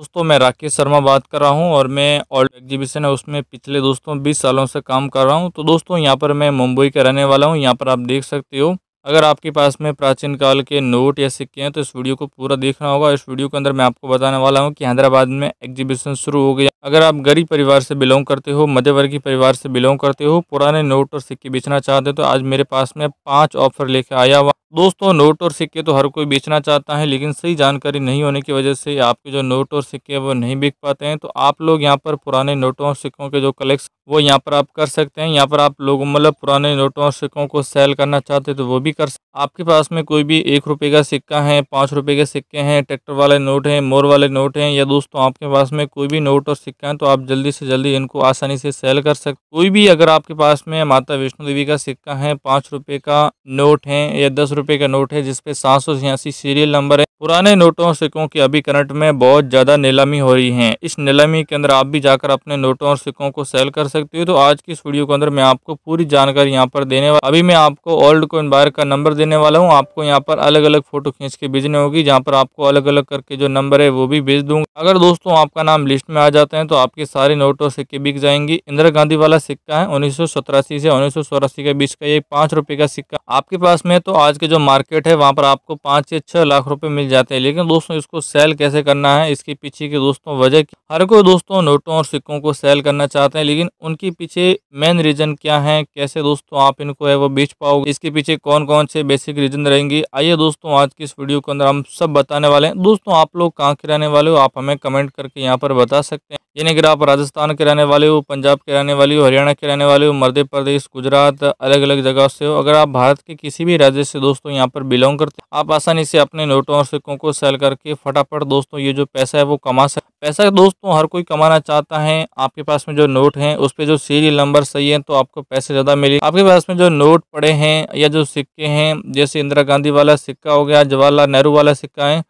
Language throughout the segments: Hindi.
दोस्तों मैं राकेश शर्मा बात कर रहा हूं और मैं ऑल्ड एग्जीबिशन है उसमें पिछले दोस्तों 20 सालों से काम कर रहा हूं तो दोस्तों यहां पर मैं मुंबई का रहने वाला हूं यहां पर आप देख सकते हो अगर आपके पास में प्राचीन काल के नोट या सिक्के हैं तो इस वीडियो को पूरा देखना होगा इस वीडियो के अंदर मैं आपको बताने वाला हूँ कि हैदराबाद में एग्जीबिशन शुरू हो गया अगर आप गरीब परिवार से बिलोंग करते हो मध्यवर्गीय परिवार से बिलोंग करते हो पुराने नोट और सिक्के बेचना चाहते हो तो आज मेरे पास में पाँच ऑफर लेके आया हुआ दोस्तों नोट और सिक्के तो हर कोई बेचना चाहता है लेकिन सही जानकारी नहीं होने की वजह से आपके जो नोट और सिक्के वो नहीं बिक पाते हैं तो आप लोग यहाँ पर पुराने नोटों और सिक्कों के जो कलेक्शन वो यहाँ पर आप कर सकते हैं यहाँ पर आप लोग मतलब पुराने नोटों और सिक्कों को सेल करना चाहते तो वो भी कर सकते आपके पास में कोई भी एक रुपये का सिक्का है पाँच रुपये के सिक्के हैं ट्रैक्टर वाले नोट हैं मोर वाले नोट हैं या दोस्तों आपके पास में कोई भी नोट और सिक्का है तो आप जल्दी से जल्दी इनको आसानी से सेल कर सकते कोई भी अगर आपके पास में माता वैष्णो देवी का सिक्का है पाँच का नोट है या दस रुपए का नोट है जिसपे सात सौ छियासी सीरियल नंबर है पुराने नोटों और सिक्कों की अभी करंट में बहुत ज़्यादा नीलामी हो रही है इस नीलामी के अंदर आप भी जाकर अपने नोटों और सिक्कों को सेल कर सकते हो तो आज की स्टूडियो वीडियो के अंदर मैं आपको पूरी जानकारी यहाँ पर देने वाला अभी मैं आपको ओल्ड कोइन बायर का नंबर देने वाला हूँ आपको यहाँ पर अलग अलग फोटो खींच के भेजने होगी जहाँ पर आपको अलग अलग करके जो नंबर है वो भी भेज दूंगा अगर दोस्तों आपका नाम लिस्ट में आ जाते हैं तो आपके सारे नोट और सिक्के बिक जाएंगे इंदिरा गांधी वाला सिक्का है उन्नीस से उन्नीस के बीच का ये पाँच का सिक्का आपके पास में तो आज के जो मार्केट है वहाँ पर आपको पाँच या छः लाख रुपए मिल जाते हैं लेकिन दोस्तों इसको सेल कैसे करना है इसके पीछे की दोस्तों वजह हर कोई दोस्तों नोटों और सिक्कों को सेल करना चाहते हैं लेकिन उनके पीछे मेन रीज़न क्या है कैसे दोस्तों आप इनको है वो बेच पाओगे इसके पीछे कौन कौन से बेसिक रीज़न रहेंगे आइए दोस्तों आज की इस वीडियो के अंदर हम सब बताने वाले हैं दोस्तों आप लोग कहाँ के रहने वाले हो आप हमें कमेंट करके यहाँ पर बता सकते हैं यानी कि आप राजस्थान के रहने वाले हो पंजाब के रहने वाले हो हरियाणा के रहने वाले हो मध्य प्रदेश गुजरात अलग अलग जगह से हो अगर आप भारत के किसी भी राज्य से दोस्तों यहाँ पर बिलोंग करते आप आसानी से अपने नोटों और सिक्कों को सेल करके फटाफट दोस्तों ये जो पैसा है वो कमा सकते पैसा दोस्तों हर कोई कमाना चाहता है आपके पास में जो नोट हैं उस पर जो सीरियल नंबर सही है तो आपको पैसे ज़्यादा मिले आपके पास में जो नोट पड़े हैं या जो सिक्के हैं जैसे इंदिरा गांधी वाला सिक्का हो गया जवाहरलाल नेहरू वाला सिक्का है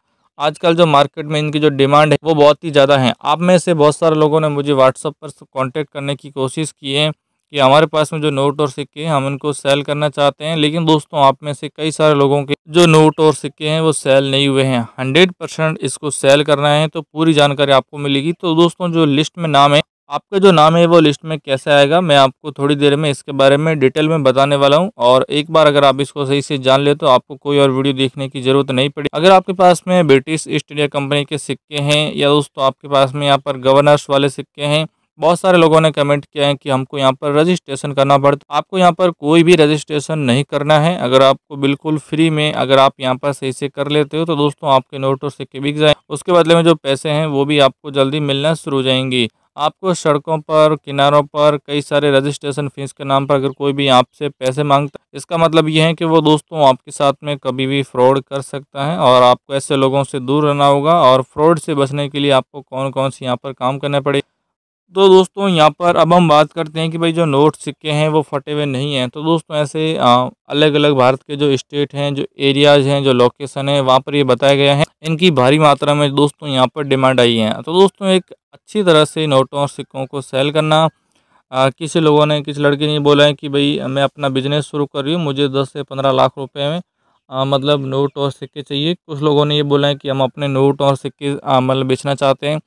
आजकल जो मार्केट में इनकी जो डिमांड है वो बहुत ही ज़्यादा है आप में से बहुत सारे लोगों ने मुझे व्हाट्सअप पर कॉन्टैक्ट करने की कोशिश की है कि हमारे पास में जो नोट और सिक्के हैं हम उनको सेल करना चाहते हैं लेकिन दोस्तों आप में से कई सारे लोगों के जो नोट और सिक्के हैं वो सेल नहीं हुए हैं हंड्रेड परसेंट इसको सेल करना है तो पूरी जानकारी आपको मिलेगी तो दोस्तों जो लिस्ट में नाम है आपका जो नाम है वो लिस्ट में कैसे आएगा मैं आपको थोड़ी देर में इसके बारे में डिटेल में बताने वाला हूँ और एक बार अगर आप इसको सही से जान ले तो आपको कोई और वीडियो देखने की जरूरत नहीं पड़ी अगर आपके पास में ब्रिटिश ईस्ट इंडिया कंपनी के सिक्के हैं या दोस्तों आपके पास में यहाँ पर गवर्नर्स वाले सिक्के हैं बहुत सारे लोगों ने कमेंट किया है कि हमको यहाँ पर रजिस्ट्रेशन करना पड़ता तो आपको यहाँ पर कोई भी रजिस्ट्रेशन नहीं करना है अगर आपको बिल्कुल फ्री में अगर आप यहाँ पर सही से कर लेते हो तो दोस्तों आपके नोट और सिक्के बिक जाए उसके बदले में जो पैसे हैं वो भी आपको जल्दी मिलना शुरू हो जाएंगी आपको सड़कों पर किनारों पर कई सारे रजिस्ट्रेशन फीस के नाम पर अगर कोई भी आपसे पैसे मांगता है इसका मतलब यह है कि वो दोस्तों आपके साथ में कभी भी फ्रॉड कर सकता है और आपको ऐसे लोगों से दूर रहना होगा और फ्रॉड से बचने के लिए आपको कौन कौन से यहाँ पर काम करना पड़ेगा तो दोस्तों यहाँ पर अब हम बात करते हैं कि भाई जो नोट सिक्के हैं वो फटे हुए नहीं हैं तो दोस्तों ऐसे अलग अलग भारत के जो स्टेट हैं जो एरियाज हैं जो लोकेशन है वहाँ पर ये बताया गया है इनकी भारी मात्रा में दोस्तों यहाँ पर डिमांड आई है तो दोस्तों एक अच्छी तरह से नोटों और सिक्कों को सेल करना आ, किसी लोगों ने किसी लड़के ने बोला है कि भाई मैं अपना बिजनेस शुरू कर रही हूँ मुझे दस से पंद्रह लाख रुपये में आ, मतलब नोट और सिक्के चाहिए कुछ लोगों ने ये बोला है कि हम अपने नोट और सिक्के मतलब बेचना चाहते हैं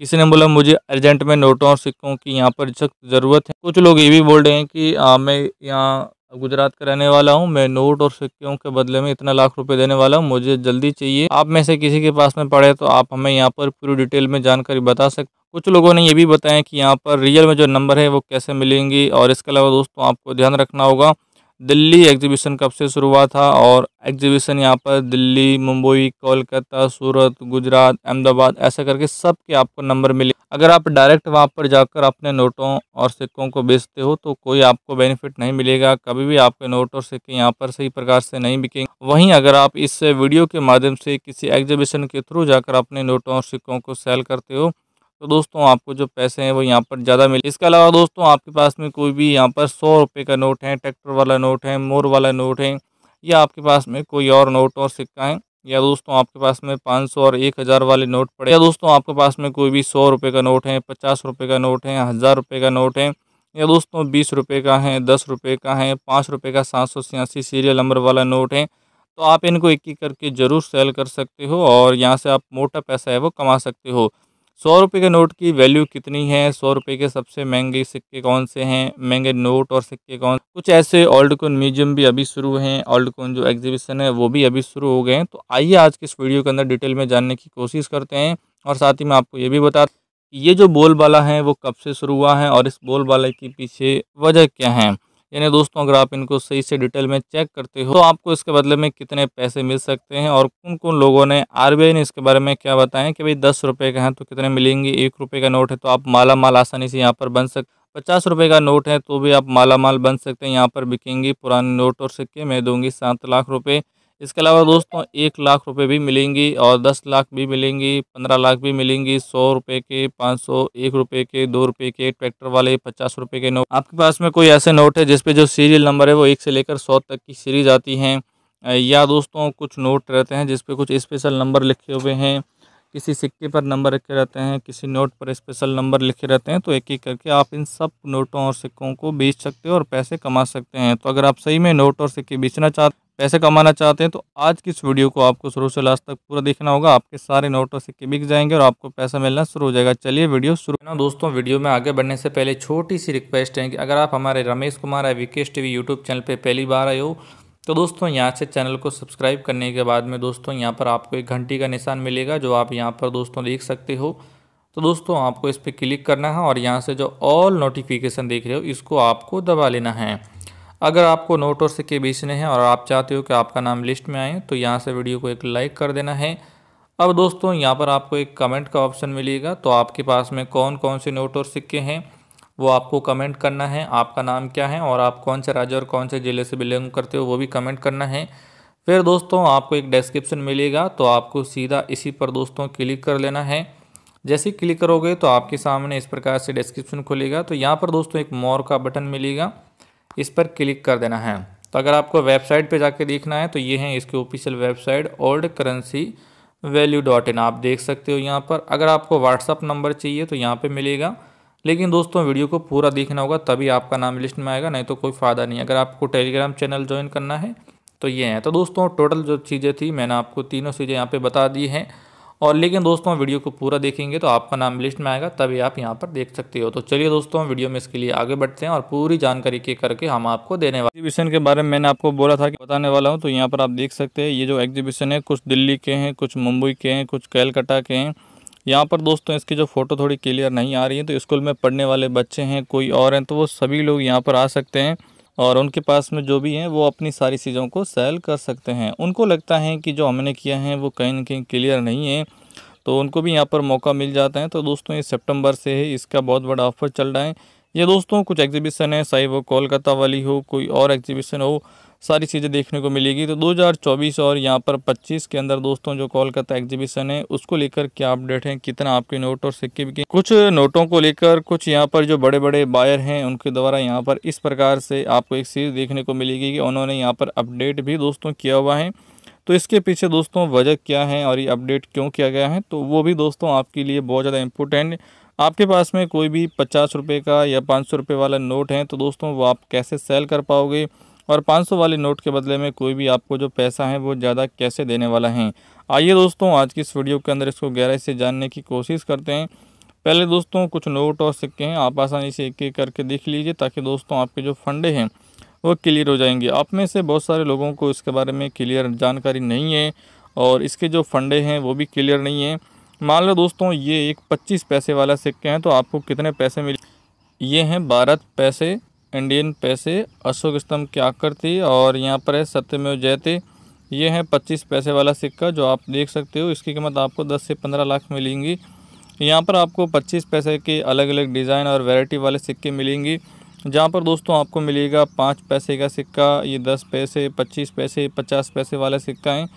किसी ने बोला मुझे अर्जेंट में नोटों और सिक्कों की यहाँ पर सख्त ज़रूरत है कुछ लोग ये भी बोल रहे हैं कि आ, हाँ, मैं यहाँ गुजरात का रहने वाला हूँ मैं नोट और सिक्कों के बदले में इतना लाख रुपए देने वाला हूँ मुझे जल्दी चाहिए आप में से किसी के पास में पड़े तो आप हमें यहाँ पर पूरी डिटेल में जानकारी बता सकते कुछ लोगों ने ये भी बताया कि यहाँ पर रियल में जो नंबर है वो कैसे मिलेंगी और इसके अलावा दोस्तों आपको ध्यान रखना होगा दिल्ली एग्जीबिशन कब से शुरू हुआ था और एग्जीबिशन यहाँ पर दिल्ली मुंबई कोलकाता सूरत गुजरात अहमदाबाद ऐसा करके सब के आपको नंबर मिले अगर आप डायरेक्ट वहाँ पर जाकर अपने नोटों और सिक्कों को बेचते हो तो कोई आपको बेनिफिट नहीं मिलेगा कभी भी आपके नोट और सिक्के यहाँ पर सही प्रकार से नहीं बिकेंगे वहीं अगर आप इस वीडियो के माध्यम से किसी एग्जीबिशन के थ्रू जाकर अपने नोटों और सिक्कों को सेल करते हो तो दोस्तों आपको जो पैसे हैं वो यहाँ पर ज़्यादा मिले इसके अलावा दोस्तों आपके पास में कोई भी यहाँ पर सौ रुपये का नोट है ट्रैक्टर वाला नोट है मोर वाला नोट है या आपके पास में कोई और नोट और सिक्का है या दोस्तों आपके पास में पाँच सौ और एक हज़ार वाले नोट पड़े या दोस्तों आपके पास में कोई भी सौ रुपये का नोट है पचास रुपये का नोट है हज़ार रुपये का नोट है या दोस्तों बीस रुपये का है दस रुपये का है पाँच रुपये का सात सौ छियासी सीरियल नंबर वाला नोट है तो आप इनको एक एक करके ज़रूर सेल कर सकते हो और यहाँ से आप मोटा पैसा है वो कमा सकते हो सौ रुपये के नोट की वैल्यू कितनी है सौ रुपये के सबसे महंगे सिक्के कौन से हैं महंगे नोट और सिक्के कौन कुछ ऐसे ओल्ड कोन म्यूजियम भी अभी शुरू हैं ओल्ड कोन जो एग्जीबिशन है वो भी अभी शुरू हो गए हैं तो आइए आज के इस वीडियो के अंदर डिटेल में जानने की कोशिश करते हैं और साथ ही मैं आपको ये भी बता ये जो बोलबाला है वो कब से शुरू हुआ है और इस बोलबाला के पीछे वजह क्या है यानी दोस्तों अगर आप इनको सही से डिटेल में चेक करते हो तो आपको इसके बदले में कितने पैसे मिल सकते हैं और कौन कौन लोगों ने आर ने इसके बारे में क्या बताया कि भाई दस रुपये का है तो कितने मिलेंगे एक रुपये का नोट है तो आप माला माल आसानी से यहाँ पर बन सकते पचास रुपये का नोट है तो भी आप माला माल बन सकते हैं यहाँ पर बिकेंगी पुराने नोट और सिक्के मैं दूंगी सात लाख रुपये इसके अलावा दोस्तों एक लाख रुपए भी मिलेंगी और दस लाख भी मिलेंगी पंद्रह लाख भी मिलेंगी सौ रुपए के पाँच सौ एक रुपये के दो रुपये के ट्रैक्टर वाले पचास रुपए के नोट आपके पास में कोई ऐसे नोट है जिसपे जो सीरियल नंबर है वो एक से लेकर सौ तक की सीरीज आती हैं या दोस्तों कुछ नोट रहते हैं जिसपे कुछ स्पेशल नंबर लिखे हुए हैं किसी सिक्के पर नंबर रखे रहते हैं किसी नोट पर स्पेशल नंबर लिखे रहते हैं तो एक एक करके आप इन सब नोटों और सिक्कों को बेच सकते हो और पैसे कमा सकते हैं तो अगर आप सही में नोट और सिक्के बेचना चाहते पैसे कमाना चाहते हैं तो आज की इस वीडियो को आपको शुरू से लास्ट तक पूरा देखना होगा आपके सारे नोट और सिक्के बिक जाएंगे और आपको पैसा मिलना शुरू हो जाएगा चलिए वीडियो शुरू ना दोस्तों वीडियो में आगे बढ़ने से पहले छोटी सी रिक्वेस्ट है कि अगर आप हमारे रमेश कुमार है विकेश वी यूट्यूब चैनल पर पहली बार आए हो तो दोस्तों यहाँ से चैनल को सब्सक्राइब करने के बाद में दोस्तों यहाँ पर आपको एक घंटी का निशान मिलेगा जो आप यहाँ पर दोस्तों देख सकते हो तो दोस्तों आपको इस पर क्लिक करना है और यहाँ से जो ऑल नोटिफिकेशन देख रहे हो इसको आपको दबा लेना है अगर आपको नोट और सिक्के बेचने हैं और आप चाहते हो कि आपका नाम लिस्ट में आए तो यहाँ से वीडियो को एक लाइक कर देना है अब दोस्तों यहाँ पर आपको एक कमेंट का ऑप्शन मिलेगा तो आपके पास में कौन कौन से नोट और सिक्के हैं वो आपको कमेंट करना है आपका नाम क्या है और आप कौन से राज्य और कौन से ज़िले से बिलोंग करते हो वो भी कमेंट करना है फिर दोस्तों आपको एक डिस्क्रिप्शन मिलेगा तो आपको सीधा इसी पर दोस्तों क्लिक कर लेना है जैसे क्लिक करोगे तो आपके सामने इस प्रकार से डिस्क्रिप्शन खुलेगा तो यहाँ पर दोस्तों एक मोर का बटन मिलेगा इस पर क्लिक कर देना है तो अगर आपको वेबसाइट पे जाके देखना है तो ये है इसकी official website old currency value dot in आप देख सकते हो यहाँ पर अगर आपको व्हाट्सअप नंबर चाहिए तो यहाँ पर मिलेगा लेकिन दोस्तों वीडियो को पूरा देखना होगा तभी आपका नाम लिस्ट में आएगा नहीं तो कोई फ़ायदा नहीं अगर आपको टेलीग्राम चैनल ज्वाइन करना है तो ये है तो दोस्तों टोटल जो चीज़ें थी मैंने आपको तीनों चीज़ें यहाँ पर बता दी हैं और लेकिन दोस्तों वीडियो को पूरा देखेंगे तो आपका नाम लिस्ट में आएगा तभी आप यहाँ पर देख सकते हो तो चलिए दोस्तों वीडियो में इसके लिए आगे बढ़ते हैं और पूरी जानकारी के करके हम आपको देने वाले एग्जीबिशन के बारे में मैंने आपको बोला था कि बताने वाला हूँ तो यहाँ पर आप देख सकते हैं ये जो एग्जीबिशन है कुछ दिल्ली के हैं कुछ मुंबई के हैं कुछ कैलकटा के हैं यहाँ पर दोस्तों इसकी जो फ़ोटो थोड़ी क्लियर नहीं आ रही है तो स्कूल में पढ़ने वाले बच्चे हैं कोई और हैं तो वो सभी लोग यहाँ पर आ सकते हैं और उनके पास में जो भी हैं वो अपनी सारी चीज़ों को सेल कर सकते हैं उनको लगता है कि जो हमने किया है वो कहीं ना कहीं क्लियर नहीं है तो उनको भी यहाँ पर मौका मिल जाता है तो दोस्तों ये सितंबर से है इसका बहुत बड़ा ऑफर चल रहा है ये दोस्तों कुछ एग्जीबिशन है चाहे वो कोलकाता वाली हो कोई और एग्जीबिशन हो सारी चीज़ें देखने को मिलेगी तो 2024 और यहाँ पर 25 के अंदर दोस्तों जो कोलकाता एग्जीबिशन है उसको लेकर क्या अपडेट है कितना आपके नोट और सिक्के बिके कुछ नोटों को लेकर कुछ यहाँ पर जो बड़े बड़े बायर हैं उनके द्वारा यहाँ पर इस प्रकार से आपको एक चीज़ देखने को मिलेगी कि उन्होंने यहाँ पर अपडेट भी दोस्तों किया हुआ है तो इसके पीछे दोस्तों वजह क्या है और ये अपडेट क्यों किया गया है तो वो भी दोस्तों आपके लिए बहुत ज़्यादा इम्पोर्टेंट आपके पास में कोई भी पचास रुपये का या पाँच सौ रुपये वाला नोट है तो दोस्तों वो आप कैसे सेल कर पाओगे और 500 वाले नोट के बदले में कोई भी आपको जो पैसा है वो ज़्यादा कैसे देने वाला है आइए दोस्तों आज की इस वीडियो के अंदर इसको गहराई से जानने की कोशिश करते हैं पहले दोस्तों कुछ नोट और सिक्के हैं आप आसानी से एक एक करके देख लीजिए ताकि दोस्तों आपके जो फंडे हैं वो क्लियर हो जाएंगे आप में से बहुत सारे लोगों को इसके बारे में क्लियर जानकारी नहीं है और इसके जो फंडे हैं वो भी क्लियर नहीं है मान लो दोस्तों ये एक पच्चीस पैसे वाला सिक्के हैं तो आपको कितने पैसे मिले ये हैं बारह पैसे इंडियन पैसे अशोक स्तंभ की आकृति और यहाँ पर है सत्यमेव जयते ये है पच्चीस पैसे वाला सिक्का जो आप देख सकते हो इसकी कीमत आपको दस से पंद्रह लाख मिलेंगी यहाँ पर आपको पच्चीस पैसे के अलग अलग डिज़ाइन और वैरायटी वाले सिक्के मिलेंगी जहाँ पर दोस्तों आपको मिलेगा पाँच पैसे का सिक्का ये दस पैसे पच्चीस पैसे पचास पैसे वाले सिक्का हैं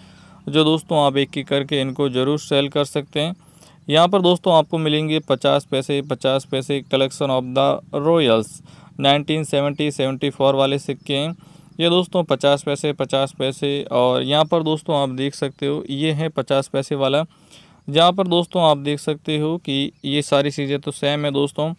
जो दोस्तों आप एक एक करके इनको ज़रूर सेल कर सकते हैं यहाँ पर दोस्तों आपको मिलेंगे पचास पैसे पचास पैसे collection of the royals nineteen seventy seventy four वाले सिक्के हैं ये दोस्तों पचास पैसे पचास पैसे और यहाँ पर दोस्तों आप देख सकते हो ये है पचास पैसे वाला जहाँ पर दोस्तों आप देख सकते हो कि ये सारी चीज़ें तो सेम है दोस्तों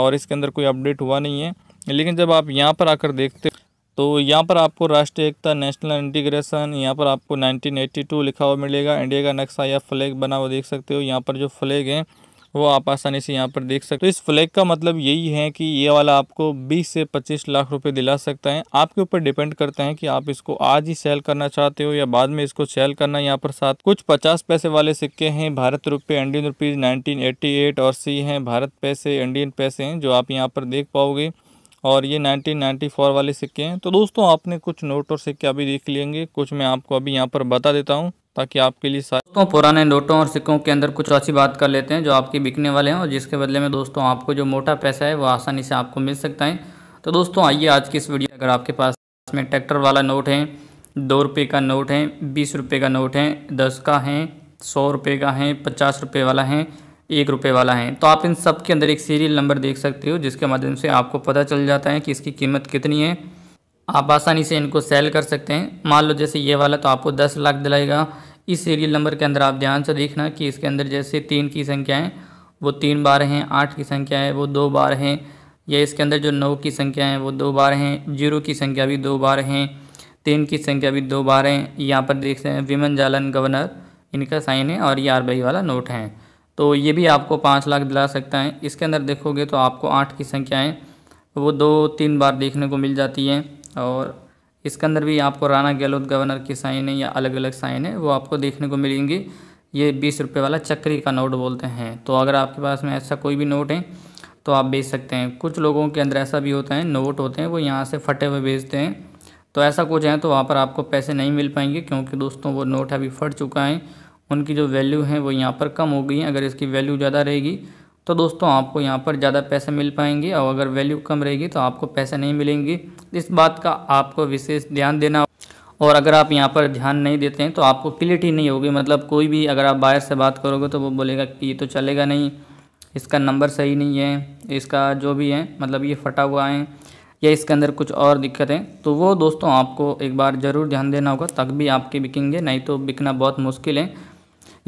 और इसके अंदर कोई अपडेट हुआ नहीं है लेकिन जब आप यहाँ पर आकर देखते तो यहाँ पर आपको राष्ट्रीय एकता नेशनल इंटीग्रेशन यहाँ पर आपको 1982 लिखा हुआ मिलेगा इंडिया का नक्शा या फ्लैग बना हुआ देख सकते हो यहाँ पर जो फ्लैग है वो आप आसानी से यहाँ पर देख सकते हो तो इस फ्लैग का मतलब यही है कि ये वाला आपको 20 से 25 लाख रुपए दिला सकता है आपके ऊपर डिपेंड करता है कि आप इसको आज ही सेल करना चाहते हो या बाद में इसको सेल करना यहाँ पर साथ कुछ पचास पैसे वाले सिक्के हैं भारत रुपये इंडियन रुपीज़ नाइनटीन और सी हैं भारत पैसे इंडियन पैसे हैं जो आप यहाँ पर देख पाओगे और ये 1994 वाले सिक्के हैं तो दोस्तों आपने कुछ नोट और सिक्के अभी देख लेंगे कुछ मैं आपको अभी यहाँ पर बता देता हूँ ताकि आपके लिए दोस्तों पुराने नोटों और सिक्कों के अंदर कुछ ऐसी बात कर लेते हैं जो आपके बिकने वाले हैं और जिसके बदले में दोस्तों आपको जो मोटा पैसा है वो आसानी से आपको मिल सकता है तो दोस्तों आइए आज की इस वीडियो अगर आपके पास में ट्रैक्टर वाला नोट है दो रुपये का नोट है बीस रुपये का नोट है दस का है सौ रुपये का है पचास रुपये वाला है एक रुपये वाला है तो आप इन सब के अंदर एक सीरियल नंबर देख सकते हो जिसके माध्यम से आपको पता चल जाता है कि इसकी कीमत कितनी है आप आसानी से इनको सेल कर सकते हैं मान लो जैसे ये वाला तो आपको दस लाख दिलाएगा इस सीरियल नंबर के अंदर आप ध्यान से देखना कि इसके अंदर जैसे तीन की संख्याएं वो तीन बार हैं आठ की संख्या है वो दो बार हैं या इसके अंदर जो नौ की संख्या है वो दो बार हैं जीरो की संख्या भी दो बार हैं तीन की संख्या भी दो बार हैं यहाँ पर देख सकते हैं विमन जालन गवर्नर इनका साइन है और ये आर वाला नोट है तो ये भी आपको पाँच लाख दिला सकता है इसके अंदर देखोगे तो आपको आठ की संख्याएँ वो दो तीन बार देखने को मिल जाती हैं और इसके अंदर भी आपको राणा गहलोत गवर्नर की साइन है या अलग अलग साइन है वो आपको देखने को मिलेंगी ये बीस रुपये वाला चक्री का नोट बोलते हैं तो अगर आपके पास में ऐसा कोई भी नोट है तो आप बेच सकते हैं कुछ लोगों के अंदर ऐसा भी होता है नोट होते हैं वो यहाँ से फटे हुए बेचते हैं तो ऐसा कुछ है तो वहाँ पर आपको पैसे नहीं मिल पाएंगे क्योंकि दोस्तों वो नोट अभी फट चुका है उनकी जो वैल्यू है वो यहाँ पर कम हो गई है अगर इसकी वैल्यू ज़्यादा रहेगी तो दोस्तों आपको यहाँ पर ज़्यादा पैसे मिल पाएंगे और अगर वैल्यू कम रहेगी तो आपको पैसे नहीं मिलेंगे इस बात का आपको विशेष ध्यान देना और अगर आप यहाँ पर ध्यान नहीं देते हैं तो आपको क्लियरिटी नहीं होगी मतलब कोई भी अगर आप बायर से बात करोगे तो वो बोलेगा कि ये तो चलेगा नहीं इसका नंबर सही नहीं है इसका जो भी है मतलब ये फटा हुआ है या इसके अंदर कुछ और दिक्कतें तो वो दोस्तों आपको एक बार ज़रूर ध्यान देना होगा तब भी आपके बिकेंगे नहीं तो बिकना बहुत मुश्किल है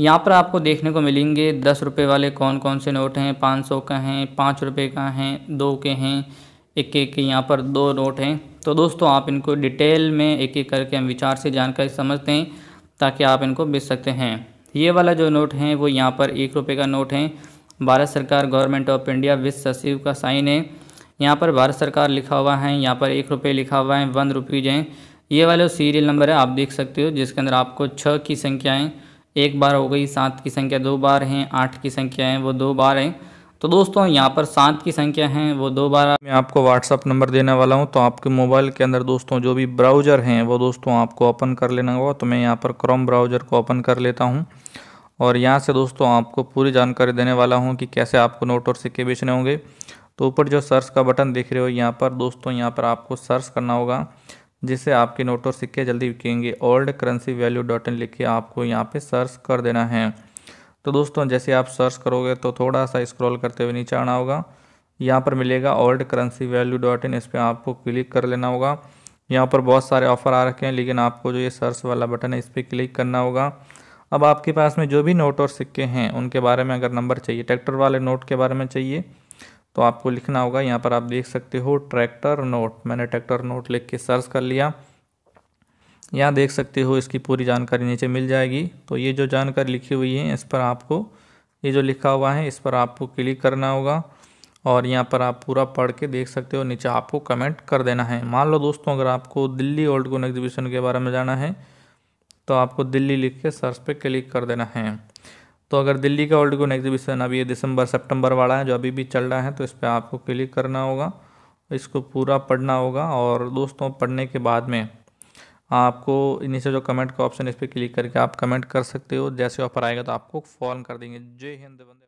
यहाँ पर आपको देखने को मिलेंगे दस रुपये वाले कौन कौन से नोट हैं पाँच सौ का हैं पाँच रुपये का हैं दो के हैं एक एक के यहाँ पर दो नोट हैं तो दोस्तों आप इनको डिटेल में एक एक करके हम विचार से जानकारी समझते हैं ताकि आप इनको बेच सकते हैं ये वाला जो नोट है वो यहाँ पर एक रुपये का नोट है भारत सरकार गवर्नमेंट ऑफ इंडिया विश्व सचिव का साइन है यहाँ पर भारत सरकार लिखा हुआ है यहाँ पर एक रुपये लिखा हुआ है वन रुपीज़ हैं ये वाला सीरियल नंबर है आप देख सकते हो जिसके अंदर आपको छः की संख्याएँ एक बार हो गई सात की संख्या दो बार हैं आठ की संख्या है वो दो बार हैं तो दोस्तों यहाँ पर सात की संख्या है वो दो बार मैं आपको व्हाट्सअप नंबर देने वाला हूँ तो आपके मोबाइल के अंदर दोस्तों जो भी ब्राउज़र हैं वो दोस्तों आपको ओपन कर लेना होगा तो मैं यहाँ पर क्रोम ब्राउज़र को ओपन कर लेता हूँ और यहाँ से दोस्तों आपको पूरी जानकारी देने वाला हूँ कि कैसे आपको नोट और सिक्के बेचने होंगे तो ऊपर जो सर्च का बटन देख रहे हो यहाँ पर दोस्तों यहाँ पर आपको सर्च करना होगा जिससे आपके नोट और सिक्के जल्दी बिकेंगे old currency value dot in लिख के आपको यहाँ पे सर्च कर देना है तो दोस्तों जैसे आप सर्च करोगे तो थोड़ा सा स्क्रॉल करते हुए नीचे आना होगा यहाँ पर मिलेगा old currency value dot in इस पर आपको क्लिक कर लेना होगा यहाँ पर बहुत सारे ऑफ़र आ रखे हैं लेकिन आपको जो ये सर्च वाला बटन है इस पर क्लिक करना होगा अब आपके पास में जो भी नोट और सिक्के हैं उनके बारे में अगर नंबर चाहिए ट्रैक्टर वाले नोट के बारे में चाहिए तो आपको लिखना होगा यहाँ पर आप देख सकते हो ट्रैक्टर नोट मैंने ट्रैक्टर नोट लिख के सर्च कर लिया यहाँ देख सकते हो इसकी पूरी जानकारी नीचे मिल जाएगी तो ये जो जानकारी लिखी हुई है इस पर आपको ये जो लिखा हुआ है इस पर आपको क्लिक करना होगा और यहाँ पर आप पूरा पढ़ के देख सकते हो नीचे आपको कमेंट कर देना है मान लो दोस्तों अगर आपको दिल्ली ओल्ड कोन एग्जीबिशन के बारे में जाना है तो आपको दिल्ली लिख के सर्च पे क्लिक कर देना है तो अगर दिल्ली का ओल्ड गोन एग्जीबिशन अभी ये दिसंबर सितंबर वाला है जो अभी भी चल रहा है तो इस पर आपको क्लिक करना होगा इसको पूरा पढ़ना होगा और दोस्तों पढ़ने के बाद में आपको नीचे जो कमेंट का ऑप्शन इस पर क्लिक करके आप कमेंट कर सकते हो जैसे ऑफर आएगा तो आपको फॉर्म कर देंगे जय हिंद बंदे